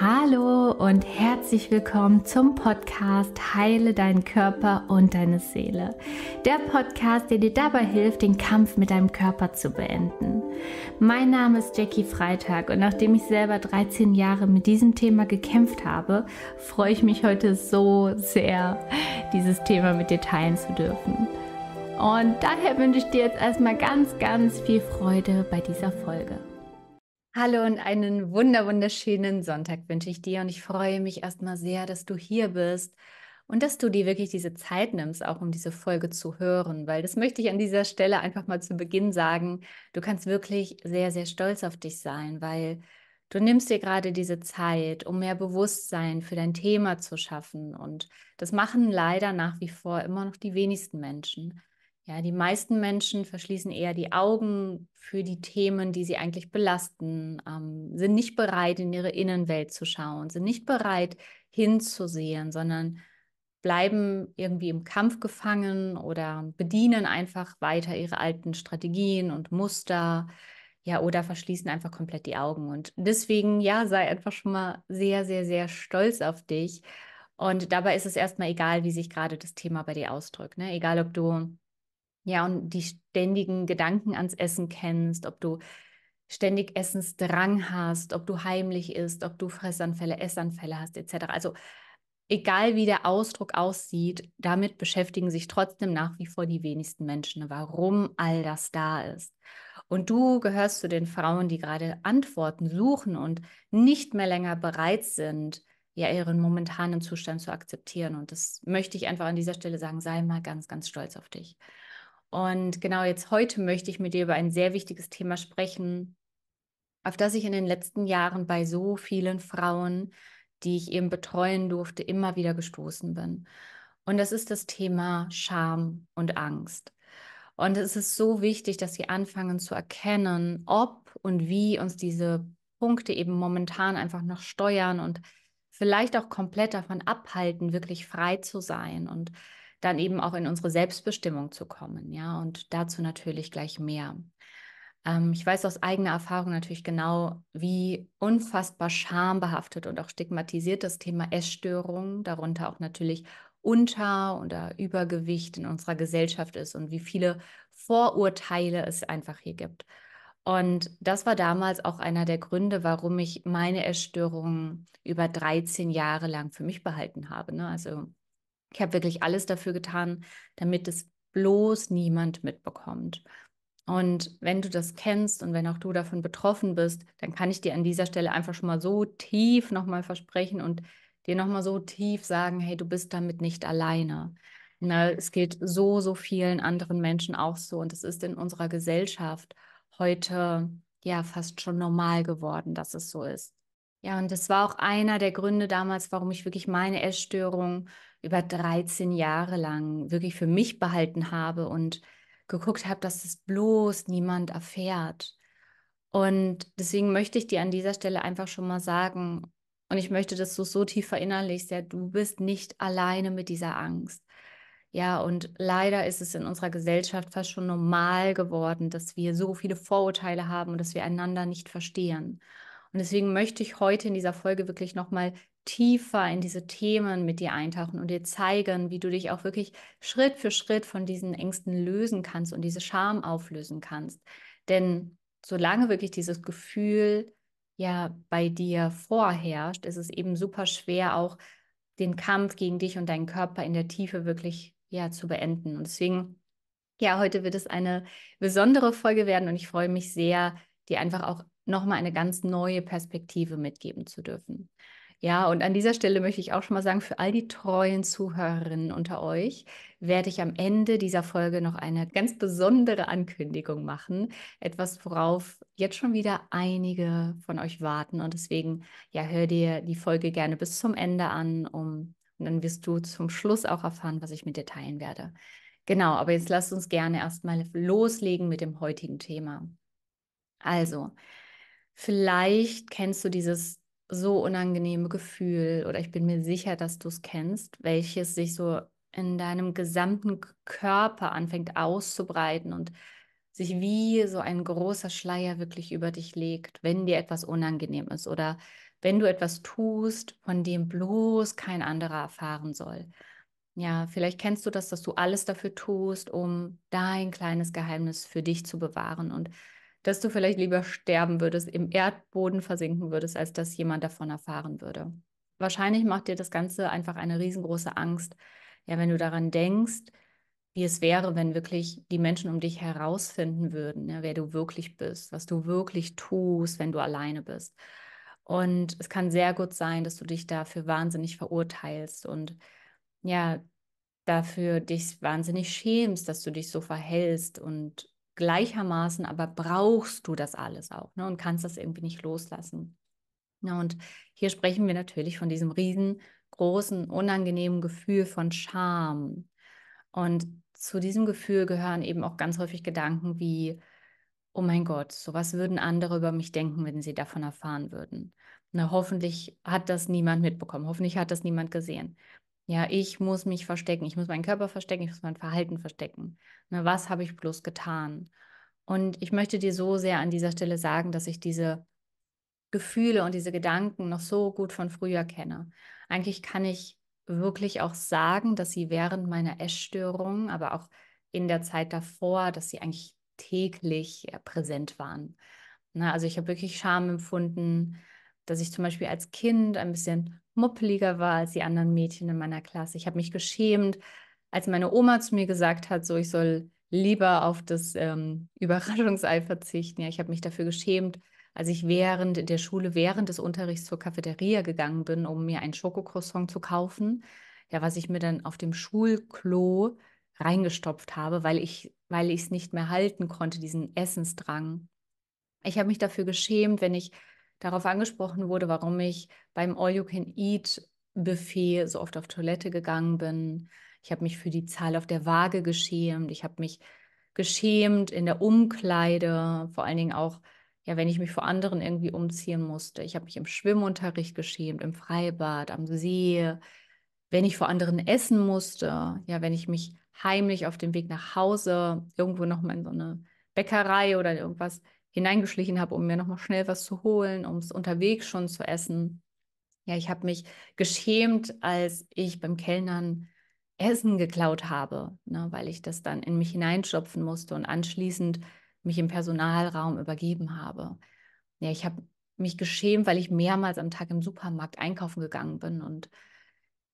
Hallo und herzlich willkommen zum Podcast Heile deinen Körper und deine Seele. Der Podcast, der dir dabei hilft, den Kampf mit deinem Körper zu beenden. Mein Name ist Jackie Freitag und nachdem ich selber 13 Jahre mit diesem Thema gekämpft habe, freue ich mich heute so sehr, dieses Thema mit dir teilen zu dürfen. Und daher wünsche ich dir jetzt erstmal ganz, ganz viel Freude bei dieser Folge. Hallo und einen wunder wunderschönen Sonntag wünsche ich dir und ich freue mich erstmal sehr, dass du hier bist und dass du dir wirklich diese Zeit nimmst, auch um diese Folge zu hören, weil das möchte ich an dieser Stelle einfach mal zu Beginn sagen. Du kannst wirklich sehr, sehr stolz auf dich sein, weil du nimmst dir gerade diese Zeit, um mehr Bewusstsein für dein Thema zu schaffen und das machen leider nach wie vor immer noch die wenigsten Menschen ja, die meisten Menschen verschließen eher die Augen für die Themen, die sie eigentlich belasten, ähm, sind nicht bereit, in ihre Innenwelt zu schauen, sind nicht bereit, hinzusehen, sondern bleiben irgendwie im Kampf gefangen oder bedienen einfach weiter ihre alten Strategien und Muster, ja, oder verschließen einfach komplett die Augen. Und deswegen, ja, sei einfach schon mal sehr, sehr, sehr stolz auf dich. Und dabei ist es erstmal egal, wie sich gerade das Thema bei dir ausdrückt. Ne? Egal, ob du ja, und die ständigen Gedanken ans Essen kennst, ob du ständig Essensdrang hast, ob du heimlich isst, ob du Fressanfälle, Essanfälle hast, etc. Also egal wie der Ausdruck aussieht, damit beschäftigen sich trotzdem nach wie vor die wenigsten Menschen, warum all das da ist. Und du gehörst zu den Frauen, die gerade Antworten suchen und nicht mehr länger bereit sind, ja ihren momentanen Zustand zu akzeptieren. Und das möchte ich einfach an dieser Stelle sagen, sei mal ganz, ganz stolz auf dich. Und genau jetzt heute möchte ich mit dir über ein sehr wichtiges Thema sprechen, auf das ich in den letzten Jahren bei so vielen Frauen, die ich eben betreuen durfte, immer wieder gestoßen bin. Und das ist das Thema Scham und Angst. Und es ist so wichtig, dass wir anfangen zu erkennen, ob und wie uns diese Punkte eben momentan einfach noch steuern und vielleicht auch komplett davon abhalten, wirklich frei zu sein und dann eben auch in unsere Selbstbestimmung zu kommen. Ja, und dazu natürlich gleich mehr. Ähm, ich weiß aus eigener Erfahrung natürlich genau, wie unfassbar schambehaftet und auch stigmatisiert das Thema Essstörungen, darunter auch natürlich Unter- oder Übergewicht in unserer Gesellschaft ist und wie viele Vorurteile es einfach hier gibt. Und das war damals auch einer der Gründe, warum ich meine Essstörungen über 13 Jahre lang für mich behalten habe. Ne? Also ich habe wirklich alles dafür getan, damit es bloß niemand mitbekommt. Und wenn du das kennst und wenn auch du davon betroffen bist, dann kann ich dir an dieser Stelle einfach schon mal so tief nochmal versprechen und dir nochmal so tief sagen, hey, du bist damit nicht alleine. Na, es gilt so, so vielen anderen Menschen auch so. Und es ist in unserer Gesellschaft heute ja fast schon normal geworden, dass es so ist. Ja, und das war auch einer der Gründe damals, warum ich wirklich meine Essstörung über 13 Jahre lang wirklich für mich behalten habe und geguckt habe, dass es bloß niemand erfährt. Und deswegen möchte ich dir an dieser Stelle einfach schon mal sagen, und ich möchte, dass du so tief verinnerlichst, ja, du bist nicht alleine mit dieser Angst. Ja, und leider ist es in unserer Gesellschaft fast schon normal geworden, dass wir so viele Vorurteile haben und dass wir einander nicht verstehen. Und deswegen möchte ich heute in dieser Folge wirklich nochmal tiefer in diese Themen mit dir eintauchen und dir zeigen, wie du dich auch wirklich Schritt für Schritt von diesen Ängsten lösen kannst und diese Scham auflösen kannst. Denn solange wirklich dieses Gefühl ja bei dir vorherrscht, ist es eben super schwer, auch den Kampf gegen dich und deinen Körper in der Tiefe wirklich ja zu beenden. Und deswegen, ja, heute wird es eine besondere Folge werden und ich freue mich sehr, dir einfach auch nochmal eine ganz neue Perspektive mitgeben zu dürfen. Ja, und an dieser Stelle möchte ich auch schon mal sagen, für all die treuen Zuhörerinnen unter euch werde ich am Ende dieser Folge noch eine ganz besondere Ankündigung machen. Etwas, worauf jetzt schon wieder einige von euch warten. Und deswegen, ja, hör dir die Folge gerne bis zum Ende an, um, und dann wirst du zum Schluss auch erfahren, was ich mit dir teilen werde. Genau, aber jetzt lasst uns gerne erstmal loslegen mit dem heutigen Thema. Also, vielleicht kennst du dieses so unangenehme Gefühl oder ich bin mir sicher, dass du es kennst, welches sich so in deinem gesamten Körper anfängt auszubreiten und sich wie so ein großer Schleier wirklich über dich legt, wenn dir etwas unangenehm ist oder wenn du etwas tust, von dem bloß kein anderer erfahren soll. Ja, vielleicht kennst du das, dass du alles dafür tust, um dein kleines Geheimnis für dich zu bewahren und dass du vielleicht lieber sterben würdest, im Erdboden versinken würdest, als dass jemand davon erfahren würde. Wahrscheinlich macht dir das Ganze einfach eine riesengroße Angst, ja, wenn du daran denkst, wie es wäre, wenn wirklich die Menschen um dich herausfinden würden, ja, ne, wer du wirklich bist, was du wirklich tust, wenn du alleine bist. Und es kann sehr gut sein, dass du dich dafür wahnsinnig verurteilst und ja, dafür dich wahnsinnig schämst, dass du dich so verhältst und gleichermaßen aber brauchst du das alles auch ne, und kannst das irgendwie nicht loslassen. Na, und hier sprechen wir natürlich von diesem riesengroßen, unangenehmen Gefühl von Scham. Und zu diesem Gefühl gehören eben auch ganz häufig Gedanken wie, oh mein Gott, so was würden andere über mich denken, wenn sie davon erfahren würden. Na, hoffentlich hat das niemand mitbekommen, hoffentlich hat das niemand gesehen. Ja, ich muss mich verstecken, ich muss meinen Körper verstecken, ich muss mein Verhalten verstecken. Ne, was habe ich bloß getan? Und ich möchte dir so sehr an dieser Stelle sagen, dass ich diese Gefühle und diese Gedanken noch so gut von früher kenne. Eigentlich kann ich wirklich auch sagen, dass sie während meiner Essstörung, aber auch in der Zeit davor, dass sie eigentlich täglich äh, präsent waren. Na, ne, also ich habe wirklich Scham empfunden, dass ich zum Beispiel als Kind ein bisschen muppeliger war als die anderen Mädchen in meiner Klasse. Ich habe mich geschämt, als meine Oma zu mir gesagt hat, so ich soll lieber auf das ähm, Überraschungsei verzichten. Ja, ich habe mich dafür geschämt, als ich während der Schule, während des Unterrichts zur Cafeteria gegangen bin, um mir ein Schokocroissant zu kaufen. Ja, was ich mir dann auf dem Schulklo reingestopft habe, weil ich weil ich es nicht mehr halten konnte, diesen Essensdrang. Ich habe mich dafür geschämt, wenn ich darauf angesprochen wurde, warum ich beim All-You-Can-Eat-Buffet so oft auf Toilette gegangen bin. Ich habe mich für die Zahl auf der Waage geschämt. Ich habe mich geschämt in der Umkleide, vor allen Dingen auch, ja, wenn ich mich vor anderen irgendwie umziehen musste. Ich habe mich im Schwimmunterricht geschämt, im Freibad, am See, wenn ich vor anderen essen musste, ja, wenn ich mich heimlich auf dem Weg nach Hause irgendwo nochmal in so eine Bäckerei oder irgendwas hineingeschlichen habe, um mir nochmal schnell was zu holen, um es unterwegs schon zu essen. Ja, ich habe mich geschämt, als ich beim Kellnern Essen geklaut habe, ne, weil ich das dann in mich hineinschopfen musste und anschließend mich im Personalraum übergeben habe. Ja, ich habe mich geschämt, weil ich mehrmals am Tag im Supermarkt einkaufen gegangen bin und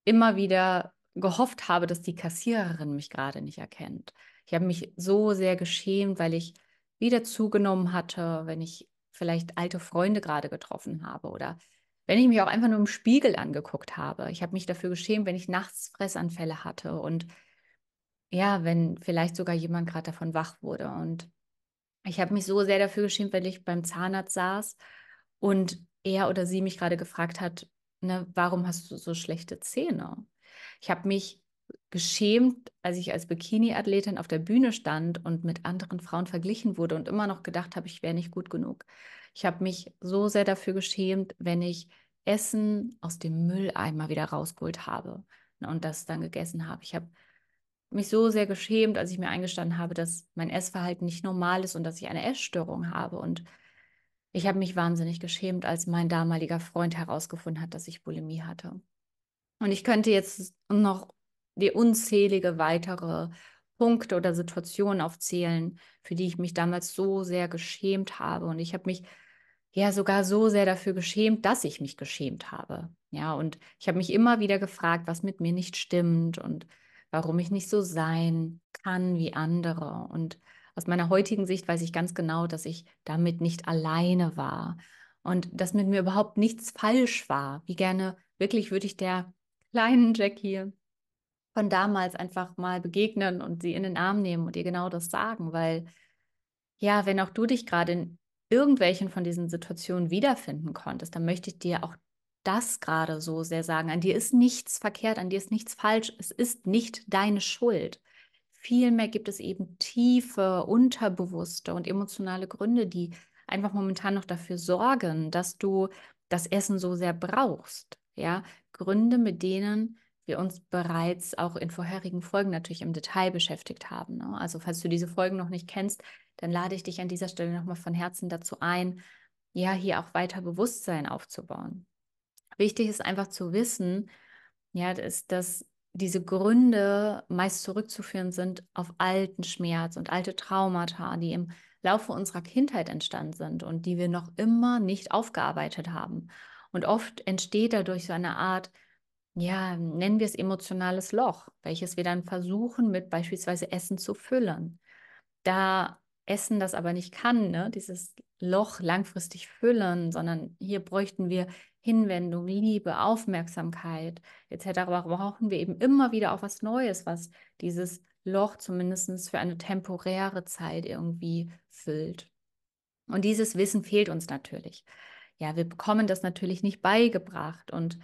immer wieder gehofft habe, dass die Kassiererin mich gerade nicht erkennt. Ich habe mich so sehr geschämt, weil ich wieder zugenommen hatte, wenn ich vielleicht alte Freunde gerade getroffen habe oder wenn ich mich auch einfach nur im Spiegel angeguckt habe. Ich habe mich dafür geschämt, wenn ich nachts Fressanfälle hatte und ja, wenn vielleicht sogar jemand gerade davon wach wurde. Und ich habe mich so sehr dafür geschämt, wenn ich beim Zahnarzt saß und er oder sie mich gerade gefragt hat, ne, warum hast du so schlechte Zähne? Ich habe mich geschämt, als ich als Bikini-Athletin auf der Bühne stand und mit anderen Frauen verglichen wurde und immer noch gedacht habe, ich wäre nicht gut genug. Ich habe mich so sehr dafür geschämt, wenn ich Essen aus dem Mülleimer wieder rausgeholt habe ne, und das dann gegessen habe. Ich habe mich so sehr geschämt, als ich mir eingestanden habe, dass mein Essverhalten nicht normal ist und dass ich eine Essstörung habe. Und ich habe mich wahnsinnig geschämt, als mein damaliger Freund herausgefunden hat, dass ich Bulimie hatte. Und ich könnte jetzt noch dir unzählige weitere Punkte oder Situationen aufzählen, für die ich mich damals so sehr geschämt habe. Und ich habe mich ja sogar so sehr dafür geschämt, dass ich mich geschämt habe. Ja, und ich habe mich immer wieder gefragt, was mit mir nicht stimmt und warum ich nicht so sein kann wie andere. Und aus meiner heutigen Sicht weiß ich ganz genau, dass ich damit nicht alleine war und dass mit mir überhaupt nichts falsch war. Wie gerne, wirklich würde ich der kleinen Jackie von damals einfach mal begegnen und sie in den Arm nehmen und ihr genau das sagen, weil ja, wenn auch du dich gerade in irgendwelchen von diesen Situationen wiederfinden konntest, dann möchte ich dir auch das gerade so sehr sagen. An dir ist nichts verkehrt, an dir ist nichts falsch, es ist nicht deine Schuld. Vielmehr gibt es eben tiefe, unterbewusste und emotionale Gründe, die einfach momentan noch dafür sorgen, dass du das Essen so sehr brauchst. Ja, Gründe, mit denen wir uns bereits auch in vorherigen Folgen natürlich im Detail beschäftigt haben. Ne? Also falls du diese Folgen noch nicht kennst, dann lade ich dich an dieser Stelle nochmal von Herzen dazu ein, ja, hier auch weiter Bewusstsein aufzubauen. Wichtig ist einfach zu wissen, ja, dass, dass diese Gründe meist zurückzuführen sind auf alten Schmerz und alte Traumata, die im Laufe unserer Kindheit entstanden sind und die wir noch immer nicht aufgearbeitet haben. Und oft entsteht dadurch so eine Art ja, nennen wir es emotionales Loch, welches wir dann versuchen, mit beispielsweise Essen zu füllen. Da Essen das aber nicht kann, ne, dieses Loch langfristig füllen, sondern hier bräuchten wir Hinwendung, Liebe, Aufmerksamkeit etc. Aber brauchen wir eben immer wieder auch was Neues, was dieses Loch zumindest für eine temporäre Zeit irgendwie füllt. Und dieses Wissen fehlt uns natürlich. Ja, wir bekommen das natürlich nicht beigebracht und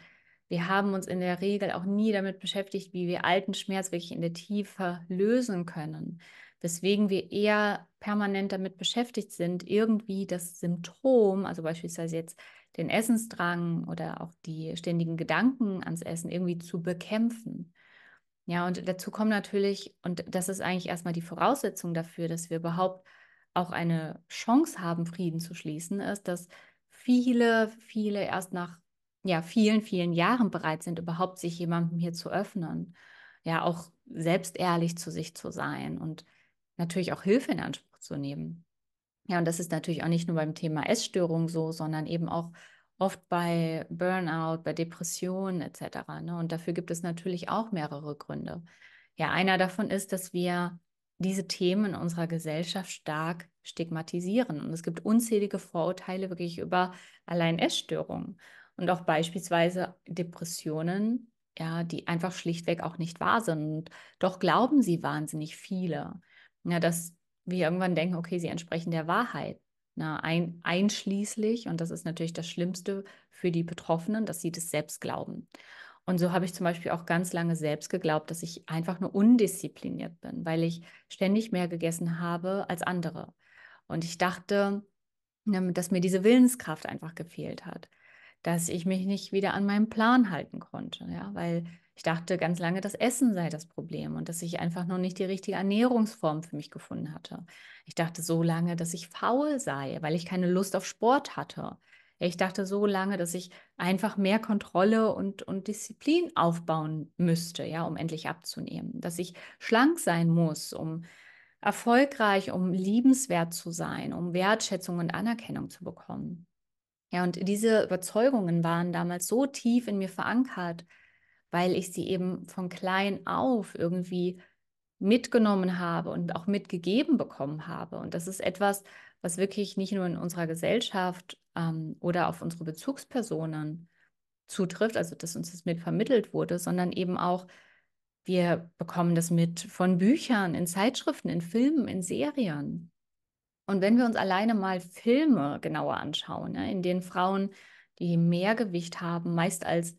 wir haben uns in der Regel auch nie damit beschäftigt, wie wir alten Schmerz wirklich in der Tiefe lösen können. Weswegen wir eher permanent damit beschäftigt sind, irgendwie das Symptom, also beispielsweise jetzt den Essensdrang oder auch die ständigen Gedanken ans Essen irgendwie zu bekämpfen. Ja, und dazu kommt natürlich, und das ist eigentlich erstmal die Voraussetzung dafür, dass wir überhaupt auch eine Chance haben, Frieden zu schließen, ist, dass viele, viele erst nach ja vielen, vielen Jahren bereit sind, überhaupt sich jemandem hier zu öffnen. Ja, auch selbst ehrlich zu sich zu sein und natürlich auch Hilfe in Anspruch zu nehmen. Ja, und das ist natürlich auch nicht nur beim Thema Essstörung so, sondern eben auch oft bei Burnout, bei Depressionen etc. Ne? Und dafür gibt es natürlich auch mehrere Gründe. Ja, einer davon ist, dass wir diese Themen in unserer Gesellschaft stark stigmatisieren. Und es gibt unzählige Vorurteile wirklich über allein Essstörungen und auch beispielsweise Depressionen, ja, die einfach schlichtweg auch nicht wahr sind. Und doch glauben sie wahnsinnig viele, ja, dass wir irgendwann denken, okay, sie entsprechen der Wahrheit. Na, ne, ein, einschließlich, und das ist natürlich das Schlimmste für die Betroffenen, dass sie das selbst glauben. Und so habe ich zum Beispiel auch ganz lange selbst geglaubt, dass ich einfach nur undiszipliniert bin, weil ich ständig mehr gegessen habe als andere. Und ich dachte, ne, dass mir diese Willenskraft einfach gefehlt hat dass ich mich nicht wieder an meinen Plan halten konnte, ja, weil ich dachte ganz lange, das Essen sei das Problem und dass ich einfach noch nicht die richtige Ernährungsform für mich gefunden hatte. Ich dachte so lange, dass ich faul sei, weil ich keine Lust auf Sport hatte. Ich dachte so lange, dass ich einfach mehr Kontrolle und, und Disziplin aufbauen müsste, ja, um endlich abzunehmen. Dass ich schlank sein muss, um erfolgreich, um liebenswert zu sein, um Wertschätzung und Anerkennung zu bekommen. Ja, und diese Überzeugungen waren damals so tief in mir verankert, weil ich sie eben von klein auf irgendwie mitgenommen habe und auch mitgegeben bekommen habe. Und das ist etwas, was wirklich nicht nur in unserer Gesellschaft ähm, oder auf unsere Bezugspersonen zutrifft, also dass uns das mit vermittelt wurde, sondern eben auch, wir bekommen das mit von Büchern, in Zeitschriften, in Filmen, in Serien. Und wenn wir uns alleine mal Filme genauer anschauen, ja, in denen Frauen, die mehr Gewicht haben, meist als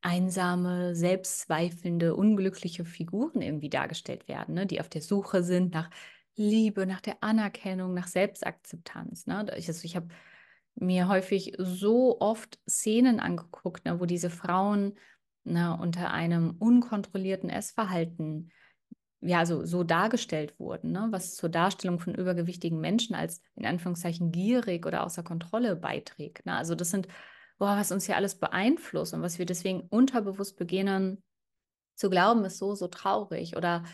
einsame, selbstzweifelnde, unglückliche Figuren irgendwie dargestellt werden, ne, die auf der Suche sind nach Liebe, nach der Anerkennung, nach Selbstakzeptanz. Ne? Also ich habe mir häufig so oft Szenen angeguckt, ne, wo diese Frauen ne, unter einem unkontrollierten Essverhalten ja, so, so dargestellt wurden, ne? was zur Darstellung von übergewichtigen Menschen als in Anführungszeichen gierig oder außer Kontrolle beiträgt. Ne? Also das sind, boah, was uns hier alles beeinflusst und was wir deswegen unterbewusst beginnen zu glauben, ist so, so traurig. Oder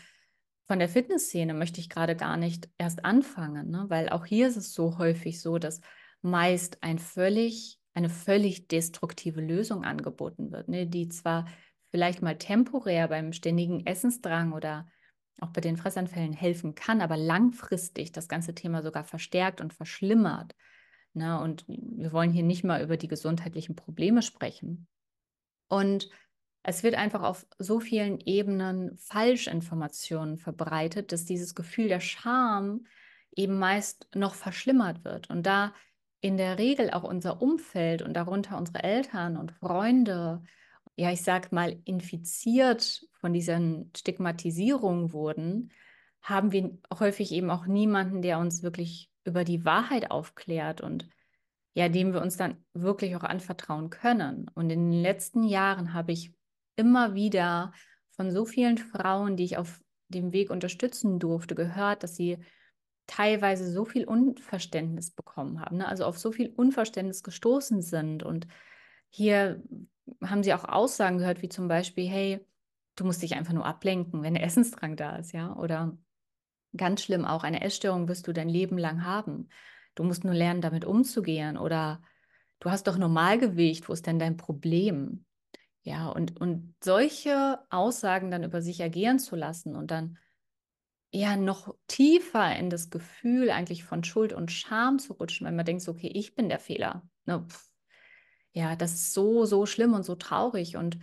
von der Fitnessszene möchte ich gerade gar nicht erst anfangen, ne? weil auch hier ist es so häufig so, dass meist ein völlig, eine völlig destruktive Lösung angeboten wird, ne? die zwar vielleicht mal temporär beim ständigen Essensdrang oder auch bei den Fressanfällen helfen kann, aber langfristig das ganze Thema sogar verstärkt und verschlimmert. Na, ne? und wir wollen hier nicht mal über die gesundheitlichen Probleme sprechen. Und es wird einfach auf so vielen Ebenen Falschinformationen verbreitet, dass dieses Gefühl der Scham eben meist noch verschlimmert wird. Und da in der Regel auch unser Umfeld und darunter unsere Eltern und Freunde ja, ich sag mal, infiziert von diesen Stigmatisierungen wurden, haben wir häufig eben auch niemanden, der uns wirklich über die Wahrheit aufklärt und ja, dem wir uns dann wirklich auch anvertrauen können. Und in den letzten Jahren habe ich immer wieder von so vielen Frauen, die ich auf dem Weg unterstützen durfte, gehört, dass sie teilweise so viel Unverständnis bekommen haben, ne? also auf so viel Unverständnis gestoßen sind und hier haben sie auch Aussagen gehört, wie zum Beispiel, hey, du musst dich einfach nur ablenken, wenn der Essensdrang da ist, ja? Oder ganz schlimm auch, eine Essstörung wirst du dein Leben lang haben. Du musst nur lernen, damit umzugehen. Oder du hast doch Normalgewicht, wo ist denn dein Problem? Ja, und, und solche Aussagen dann über sich agieren zu lassen und dann ja noch tiefer in das Gefühl eigentlich von Schuld und Scham zu rutschen, wenn man denkt, okay, ich bin der Fehler. Ne, pff, ja, das ist so, so schlimm und so traurig. Und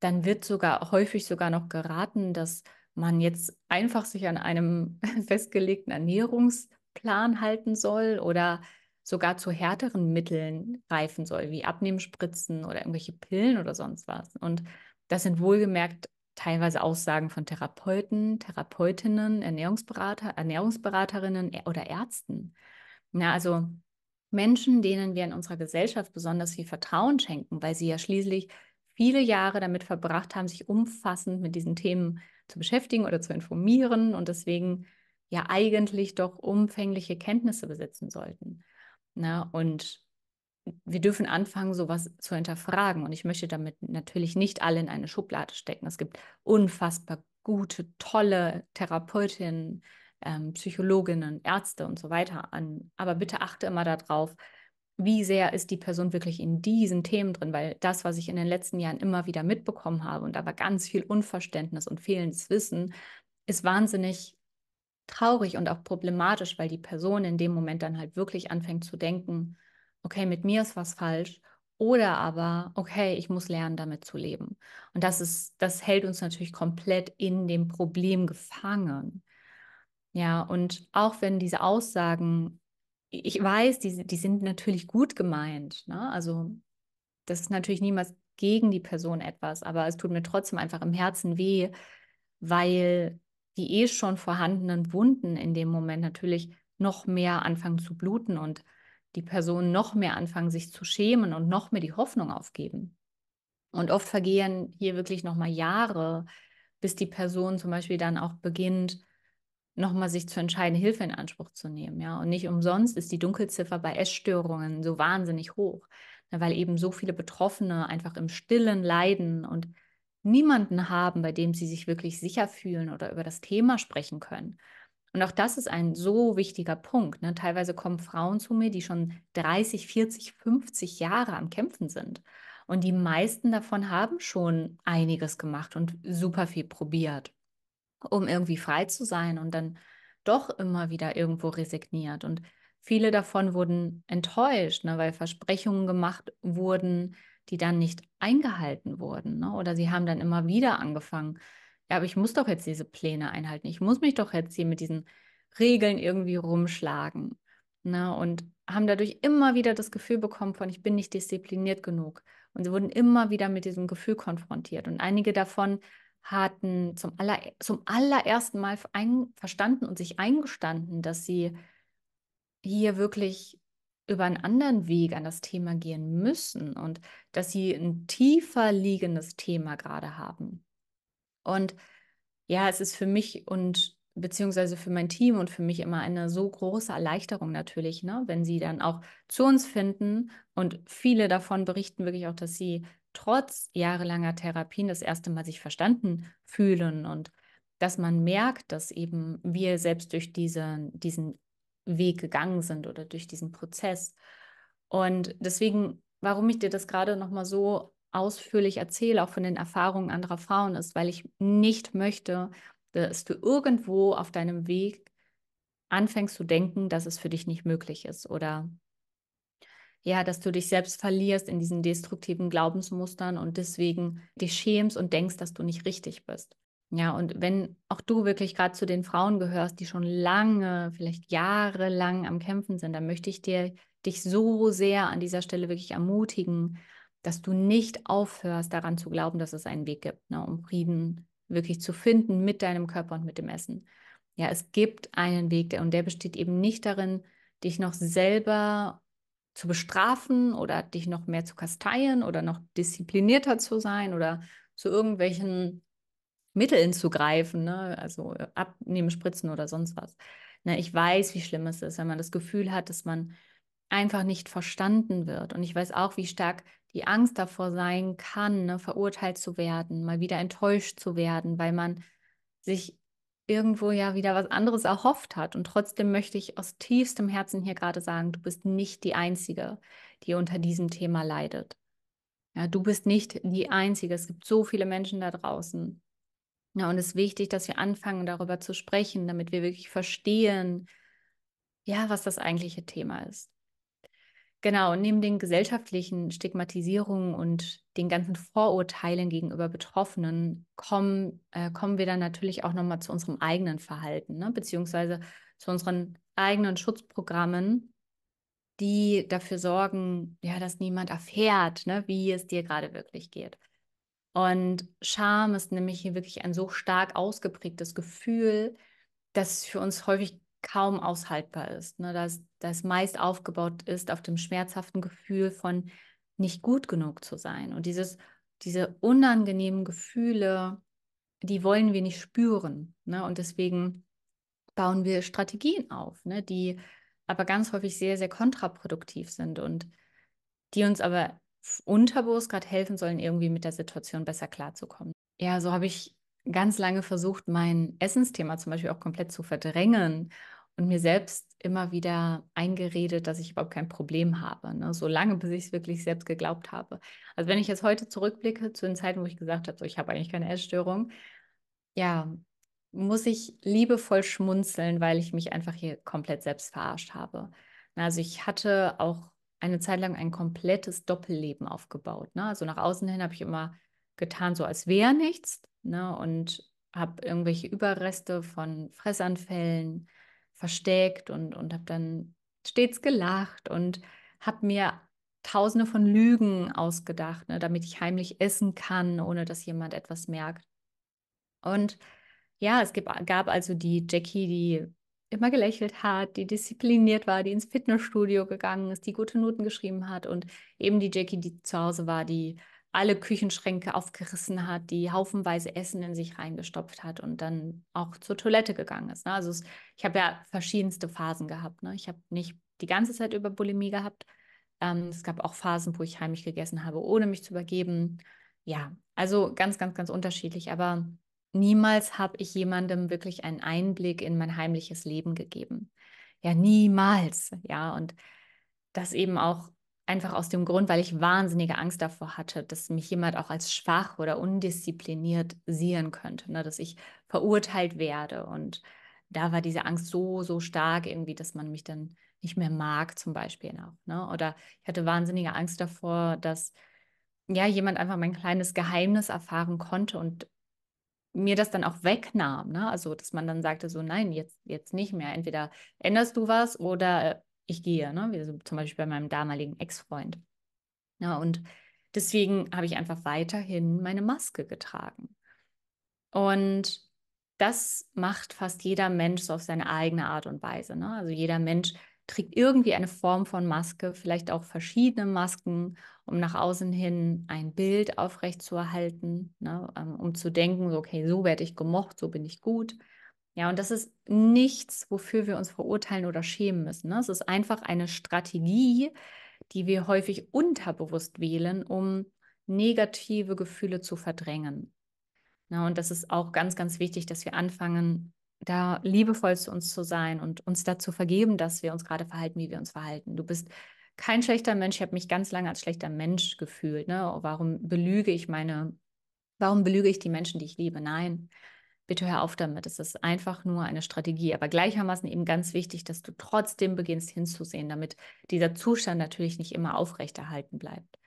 dann wird sogar häufig sogar noch geraten, dass man jetzt einfach sich an einem festgelegten Ernährungsplan halten soll oder sogar zu härteren Mitteln greifen soll, wie Abnehmenspritzen oder irgendwelche Pillen oder sonst was. Und das sind wohlgemerkt teilweise Aussagen von Therapeuten, Therapeutinnen, Ernährungsberater, Ernährungsberaterinnen oder Ärzten. Na, also Menschen, denen wir in unserer Gesellschaft besonders viel Vertrauen schenken, weil sie ja schließlich viele Jahre damit verbracht haben, sich umfassend mit diesen Themen zu beschäftigen oder zu informieren und deswegen ja eigentlich doch umfängliche Kenntnisse besitzen sollten. Na, ne? und wir dürfen anfangen, sowas zu hinterfragen. Und ich möchte damit natürlich nicht alle in eine Schublade stecken. Es gibt unfassbar gute, tolle Therapeutinnen, ähm, Psychologinnen, Ärzte und so weiter an. Aber bitte achte immer darauf, wie sehr ist die Person wirklich in diesen Themen drin, weil das, was ich in den letzten Jahren immer wieder mitbekommen habe und aber ganz viel Unverständnis und fehlendes Wissen, ist wahnsinnig traurig und auch problematisch, weil die Person in dem Moment dann halt wirklich anfängt zu denken, okay, mit mir ist was falsch oder aber, okay, ich muss lernen, damit zu leben. Und das ist, das hält uns natürlich komplett in dem Problem gefangen. Ja, und auch wenn diese Aussagen, ich weiß, die, die sind natürlich gut gemeint. Ne? Also das ist natürlich niemals gegen die Person etwas, aber es tut mir trotzdem einfach im Herzen weh, weil die eh schon vorhandenen Wunden in dem Moment natürlich noch mehr anfangen zu bluten und die Person noch mehr anfangen, sich zu schämen und noch mehr die Hoffnung aufgeben. Und oft vergehen hier wirklich nochmal Jahre, bis die Person zum Beispiel dann auch beginnt, nochmal sich zu entscheiden, Hilfe in Anspruch zu nehmen. Ja? Und nicht umsonst ist die Dunkelziffer bei Essstörungen so wahnsinnig hoch, ne, weil eben so viele Betroffene einfach im Stillen leiden und niemanden haben, bei dem sie sich wirklich sicher fühlen oder über das Thema sprechen können. Und auch das ist ein so wichtiger Punkt. Ne? Teilweise kommen Frauen zu mir, die schon 30, 40, 50 Jahre am Kämpfen sind. Und die meisten davon haben schon einiges gemacht und super viel probiert um irgendwie frei zu sein und dann doch immer wieder irgendwo resigniert. Und viele davon wurden enttäuscht, ne, weil Versprechungen gemacht wurden, die dann nicht eingehalten wurden. Ne? Oder sie haben dann immer wieder angefangen, ja, aber ich muss doch jetzt diese Pläne einhalten. Ich muss mich doch jetzt hier mit diesen Regeln irgendwie rumschlagen. Ne? Und haben dadurch immer wieder das Gefühl bekommen von, ich bin nicht diszipliniert genug. Und sie wurden immer wieder mit diesem Gefühl konfrontiert. Und einige davon hatten zum, aller, zum allerersten Mal ein, verstanden und sich eingestanden, dass sie hier wirklich über einen anderen Weg an das Thema gehen müssen und dass sie ein tiefer liegendes Thema gerade haben. Und ja, es ist für mich und beziehungsweise für mein Team und für mich immer eine so große Erleichterung natürlich, ne? wenn sie dann auch zu uns finden und viele davon berichten wirklich auch, dass sie trotz jahrelanger Therapien das erste Mal sich verstanden fühlen und dass man merkt, dass eben wir selbst durch diese, diesen Weg gegangen sind oder durch diesen Prozess. Und deswegen, warum ich dir das gerade nochmal so ausführlich erzähle, auch von den Erfahrungen anderer Frauen, ist, weil ich nicht möchte, dass du irgendwo auf deinem Weg anfängst zu denken, dass es für dich nicht möglich ist oder ja, dass du dich selbst verlierst in diesen destruktiven Glaubensmustern und deswegen dich schämst und denkst, dass du nicht richtig bist. Ja, und wenn auch du wirklich gerade zu den Frauen gehörst, die schon lange, vielleicht jahrelang am Kämpfen sind, dann möchte ich dir dich so sehr an dieser Stelle wirklich ermutigen, dass du nicht aufhörst, daran zu glauben, dass es einen Weg gibt, ne, um Frieden wirklich zu finden mit deinem Körper und mit dem Essen. Ja, es gibt einen Weg, der, und der besteht eben nicht darin, dich noch selber zu bestrafen oder dich noch mehr zu kasteien oder noch disziplinierter zu sein oder zu irgendwelchen Mitteln zu greifen, ne? also äh, abnehmen, spritzen oder sonst was. Ne, ich weiß, wie schlimm es ist, wenn man das Gefühl hat, dass man einfach nicht verstanden wird. Und ich weiß auch, wie stark die Angst davor sein kann, ne? verurteilt zu werden, mal wieder enttäuscht zu werden, weil man sich irgendwo ja wieder was anderes erhofft hat. Und trotzdem möchte ich aus tiefstem Herzen hier gerade sagen, du bist nicht die Einzige, die unter diesem Thema leidet. Ja, du bist nicht die Einzige. Es gibt so viele Menschen da draußen. Ja, und es ist wichtig, dass wir anfangen, darüber zu sprechen, damit wir wirklich verstehen, ja, was das eigentliche Thema ist. Genau, und neben den gesellschaftlichen Stigmatisierungen und den ganzen Vorurteilen gegenüber Betroffenen kommen, äh, kommen wir dann natürlich auch nochmal zu unserem eigenen Verhalten, ne? beziehungsweise zu unseren eigenen Schutzprogrammen, die dafür sorgen, ja, dass niemand erfährt, ne, wie es dir gerade wirklich geht. Und Scham ist nämlich hier wirklich ein so stark ausgeprägtes Gefühl, dass es für uns häufig kaum aushaltbar ist, ne? dass das meist aufgebaut ist auf dem schmerzhaften Gefühl von nicht gut genug zu sein. Und dieses, diese unangenehmen Gefühle, die wollen wir nicht spüren. Ne? Und deswegen bauen wir Strategien auf, ne? die aber ganz häufig sehr, sehr kontraproduktiv sind und die uns aber unterbewusst gerade helfen sollen, irgendwie mit der Situation besser klarzukommen. Ja, so habe ich ganz lange versucht, mein Essensthema zum Beispiel auch komplett zu verdrängen und mir selbst immer wieder eingeredet, dass ich überhaupt kein Problem habe, ne? so lange, bis ich es wirklich selbst geglaubt habe. Also wenn ich jetzt heute zurückblicke zu den Zeiten, wo ich gesagt habe, so, ich habe eigentlich keine Essstörung, ja, muss ich liebevoll schmunzeln, weil ich mich einfach hier komplett selbst verarscht habe. Also ich hatte auch eine Zeit lang ein komplettes Doppelleben aufgebaut. Ne? Also nach außen hin habe ich immer getan, so als wäre nichts ne, und habe irgendwelche Überreste von Fressanfällen versteckt und, und habe dann stets gelacht und habe mir tausende von Lügen ausgedacht, ne, damit ich heimlich essen kann, ohne dass jemand etwas merkt. Und ja, es gab, gab also die Jackie, die immer gelächelt hat, die diszipliniert war, die ins Fitnessstudio gegangen ist, die gute Noten geschrieben hat und eben die Jackie, die zu Hause war, die alle Küchenschränke aufgerissen hat, die haufenweise Essen in sich reingestopft hat und dann auch zur Toilette gegangen ist. Ne? Also es, ich habe ja verschiedenste Phasen gehabt. Ne? Ich habe nicht die ganze Zeit über Bulimie gehabt. Ähm, es gab auch Phasen, wo ich heimlich gegessen habe, ohne mich zu übergeben. Ja, also ganz, ganz, ganz unterschiedlich. Aber niemals habe ich jemandem wirklich einen Einblick in mein heimliches Leben gegeben. Ja, niemals. Ja, und das eben auch Einfach aus dem Grund, weil ich wahnsinnige Angst davor hatte, dass mich jemand auch als schwach oder undiszipliniert sehen könnte, ne? dass ich verurteilt werde. Und da war diese Angst so, so stark irgendwie, dass man mich dann nicht mehr mag, zum Beispiel auch. Ne? Oder ich hatte wahnsinnige Angst davor, dass ja jemand einfach mein kleines Geheimnis erfahren konnte und mir das dann auch wegnahm. Ne? Also, dass man dann sagte, so nein, jetzt, jetzt nicht mehr. Entweder änderst du was oder äh, ich gehe, ne? wie so zum Beispiel bei meinem damaligen Ex-Freund. Ja, und deswegen habe ich einfach weiterhin meine Maske getragen. Und das macht fast jeder Mensch so auf seine eigene Art und Weise. Ne? Also jeder Mensch trägt irgendwie eine Form von Maske, vielleicht auch verschiedene Masken, um nach außen hin ein Bild aufrechtzuerhalten, ne? Ähm, um zu denken, so, okay, so werde ich gemocht, so bin ich gut. Ja, und das ist nichts, wofür wir uns verurteilen oder schämen müssen. Ne? Es ist einfach eine Strategie, die wir häufig unterbewusst wählen, um negative Gefühle zu verdrängen. Na, ne? und das ist auch ganz, ganz wichtig, dass wir anfangen, da liebevoll zu uns zu sein und uns dazu vergeben, dass wir uns gerade verhalten, wie wir uns verhalten. Du bist kein schlechter Mensch. Ich habe mich ganz lange als schlechter Mensch gefühlt. Ne? Warum belüge ich meine, warum belüge ich die Menschen, die ich liebe? Nein, bitte hör auf damit. Es ist einfach nur eine Strategie. Aber gleichermaßen eben ganz wichtig, dass du trotzdem beginnst hinzusehen, damit dieser Zustand natürlich nicht immer aufrechterhalten bleibt.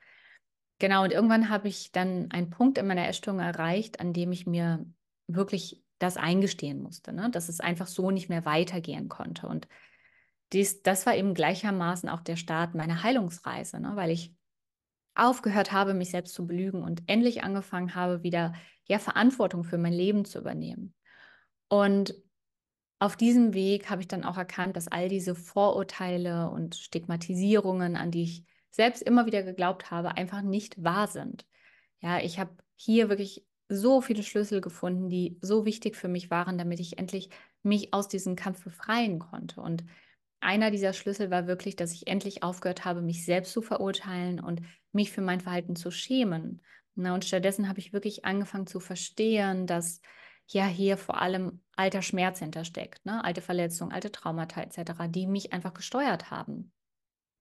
Genau, und irgendwann habe ich dann einen Punkt in meiner Erstung erreicht, an dem ich mir wirklich das eingestehen musste, ne? dass es einfach so nicht mehr weitergehen konnte. Und dies, das war eben gleichermaßen auch der Start meiner Heilungsreise, ne? weil ich aufgehört habe, mich selbst zu belügen und endlich angefangen habe, wieder ja Verantwortung für mein Leben zu übernehmen. Und auf diesem Weg habe ich dann auch erkannt, dass all diese Vorurteile und Stigmatisierungen, an die ich selbst immer wieder geglaubt habe, einfach nicht wahr sind. Ja, ich habe hier wirklich so viele Schlüssel gefunden, die so wichtig für mich waren, damit ich endlich mich aus diesem Kampf befreien konnte. Und einer dieser Schlüssel war wirklich, dass ich endlich aufgehört habe, mich selbst zu verurteilen und mich für mein Verhalten zu schämen. Na, und stattdessen habe ich wirklich angefangen zu verstehen, dass ja hier vor allem alter Schmerz hintersteckt, ne? alte Verletzungen, alte Traumata etc., die mich einfach gesteuert haben.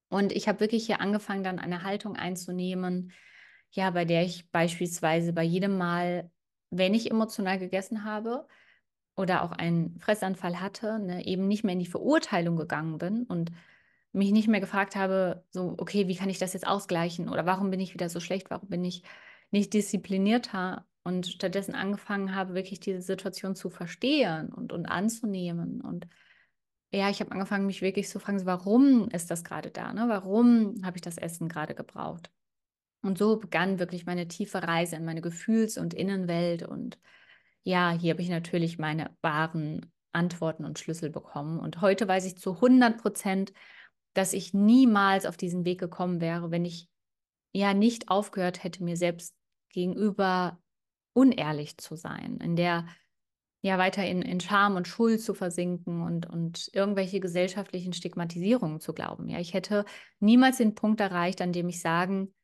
Und ich habe wirklich hier angefangen, dann eine Haltung einzunehmen, ja, bei der ich beispielsweise bei jedem Mal, wenn ich emotional gegessen habe, oder auch einen Fressanfall hatte, ne, eben nicht mehr in die Verurteilung gegangen bin und mich nicht mehr gefragt habe, so, okay, wie kann ich das jetzt ausgleichen oder warum bin ich wieder so schlecht, warum bin ich nicht disziplinierter und stattdessen angefangen habe, wirklich diese Situation zu verstehen und, und anzunehmen. Und ja, ich habe angefangen, mich wirklich zu fragen, warum ist das gerade da? Ne? Warum habe ich das Essen gerade gebraucht? Und so begann wirklich meine tiefe Reise in meine Gefühls- und Innenwelt und ja, hier habe ich natürlich meine wahren Antworten und Schlüssel bekommen. Und heute weiß ich zu 100 Prozent, dass ich niemals auf diesen Weg gekommen wäre, wenn ich ja nicht aufgehört hätte, mir selbst gegenüber unehrlich zu sein, in der ja weiter in, in Scham und Schuld zu versinken und, und irgendwelche gesellschaftlichen Stigmatisierungen zu glauben. Ja, ich hätte niemals den Punkt erreicht, an dem ich sagen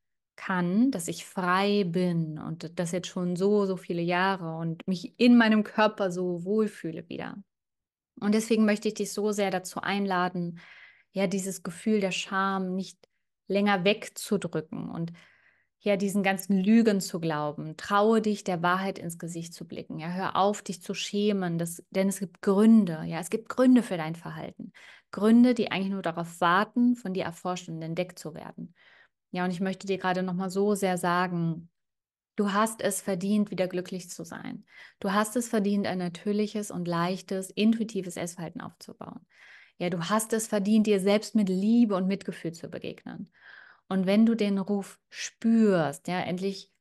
kann, dass ich frei bin und das jetzt schon so, so viele Jahre und mich in meinem Körper so wohlfühle wieder. Und deswegen möchte ich dich so sehr dazu einladen, ja, dieses Gefühl der Scham nicht länger wegzudrücken und ja, diesen ganzen Lügen zu glauben. Traue dich, der Wahrheit ins Gesicht zu blicken. Ja, hör auf, dich zu schämen, das, denn es gibt Gründe. Ja, es gibt Gründe für dein Verhalten. Gründe, die eigentlich nur darauf warten, von dir erforscht und entdeckt zu werden. Ja, und ich möchte dir gerade nochmal so sehr sagen, du hast es verdient, wieder glücklich zu sein. Du hast es verdient, ein natürliches und leichtes, intuitives Essverhalten aufzubauen. Ja, du hast es verdient, dir selbst mit Liebe und Mitgefühl zu begegnen. Und wenn du den Ruf spürst, ja, endlich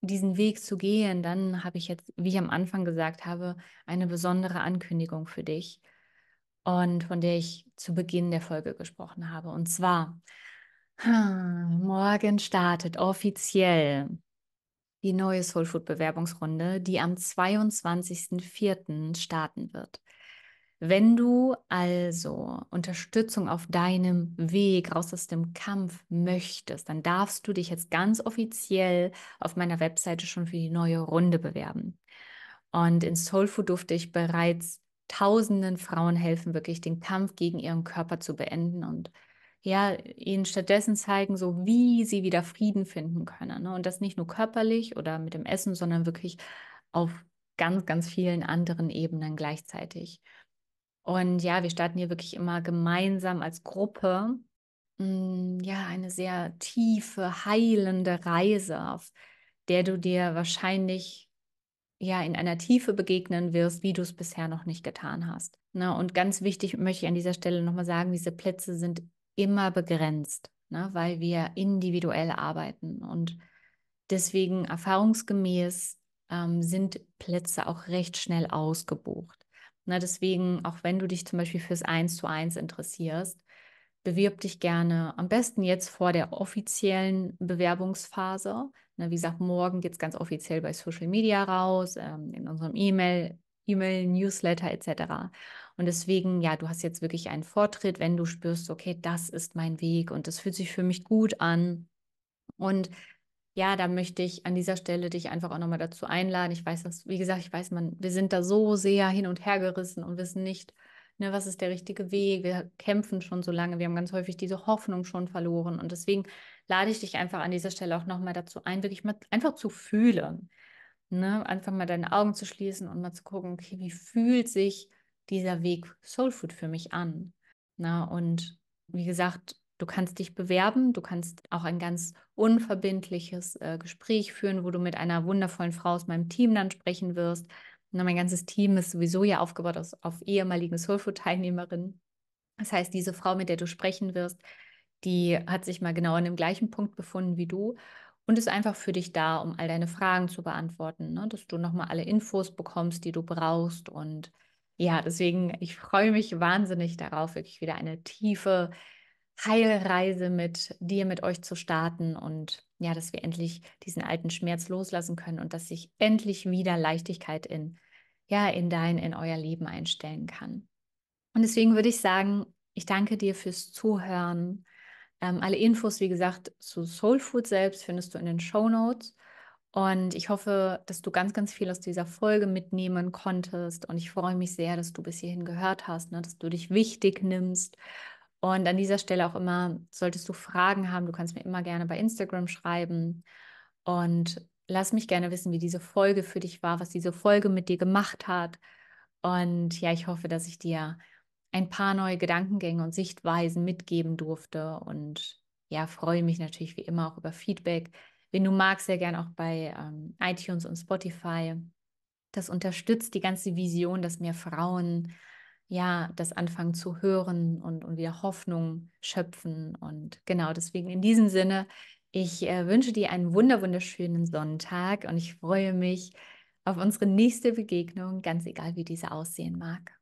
diesen Weg zu gehen, dann habe ich jetzt, wie ich am Anfang gesagt habe, eine besondere Ankündigung für dich und von der ich zu Beginn der Folge gesprochen habe. Und zwar hm, morgen startet offiziell die neue Soul Food Bewerbungsrunde, die am 22.04. starten wird. Wenn du also Unterstützung auf deinem Weg raus aus dem Kampf möchtest, dann darfst du dich jetzt ganz offiziell auf meiner Webseite schon für die neue Runde bewerben. Und in Soul Food durfte ich bereits tausenden Frauen helfen, wirklich den Kampf gegen ihren Körper zu beenden und ja, ihnen stattdessen zeigen, so wie sie wieder Frieden finden können. Ne? Und das nicht nur körperlich oder mit dem Essen, sondern wirklich auf ganz, ganz vielen anderen Ebenen gleichzeitig. Und ja, wir starten hier wirklich immer gemeinsam als Gruppe, mh, mm, ja, eine sehr tiefe, heilende Reise, auf der du dir wahrscheinlich ja in einer Tiefe begegnen wirst, wie du es bisher noch nicht getan hast. Na, ne? und ganz wichtig möchte ich an dieser Stelle nochmal sagen, diese Plätze sind immer begrenzt, ne? weil wir individuell arbeiten. Und deswegen erfahrungsgemäß ähm, sind Plätze auch recht schnell ausgebucht. Ne? Deswegen, auch wenn du dich zum Beispiel fürs Eins zu eins interessierst, bewirb dich gerne am besten jetzt vor der offiziellen Bewerbungsphase. Ne, wie gesagt, morgen geht es ganz offiziell bei Social Media raus, ähm, in unserem E-Mail, E-Mail, Newsletter etc. Und deswegen, ja, du hast jetzt wirklich einen Vortritt, wenn du spürst, okay, das ist mein Weg und das fühlt sich für mich gut an. Und ja, da möchte ich an dieser Stelle dich einfach auch nochmal dazu einladen. Ich weiß, dass, wie gesagt, ich weiß, man, wir sind da so sehr hin und her gerissen und wissen nicht, ne, was ist der richtige Weg. Wir kämpfen schon so lange, wir haben ganz häufig diese Hoffnung schon verloren. Und deswegen lade ich dich einfach an dieser Stelle auch nochmal dazu ein, wirklich mal einfach zu fühlen. Ne? Einfach mal deine Augen zu schließen und mal zu gucken, okay, wie fühlt sich dieser Weg Soulfood für mich an? Na, ne? und wie gesagt, du kannst dich bewerben, du kannst auch ein ganz unverbindliches äh, Gespräch führen, wo du mit einer wundervollen Frau aus meinem Team dann sprechen wirst. Na, ne, mein ganzes Team ist sowieso ja aufgebaut aus, auf ehemaligen Soulfood-Teilnehmerinnen. Das heißt, diese Frau, mit der du sprechen wirst, die hat sich mal genau an dem gleichen Punkt befunden wie du und ist einfach für dich da, um all deine Fragen zu beantworten, ne? dass du nochmal alle Infos bekommst, die du brauchst und ja, deswegen, ich freue mich wahnsinnig darauf, wirklich wieder eine tiefe Heilreise mit dir, mit euch zu starten und ja, dass wir endlich diesen alten Schmerz loslassen können und dass sich endlich wieder Leichtigkeit in, ja, in dein, in euer Leben einstellen kann. Und deswegen würde ich sagen, ich danke dir fürs Zuhören. Ähm, alle Infos, wie gesagt, zu Soul Food selbst findest du in den Show Notes. Und ich hoffe, dass du ganz, ganz viel aus dieser Folge mitnehmen konntest. Und ich freue mich sehr, dass du bis hierhin gehört hast, ne? dass du dich wichtig nimmst. Und an dieser Stelle auch immer, solltest du Fragen haben, du kannst mir immer gerne bei Instagram schreiben. Und lass mich gerne wissen, wie diese Folge für dich war, was diese Folge mit dir gemacht hat. Und ja, ich hoffe, dass ich dir ein paar neue Gedankengänge und Sichtweisen mitgeben durfte. Und ja, freue mich natürlich wie immer auch über Feedback wenn du magst, sehr gern auch bei ähm, iTunes und Spotify. Das unterstützt die ganze Vision, dass mehr Frauen ja das anfangen zu hören und, und wieder Hoffnung schöpfen. Und genau deswegen in diesem Sinne, ich äh, wünsche dir einen wunder wunderschönen Sonntag und ich freue mich auf unsere nächste Begegnung, ganz egal wie diese aussehen mag.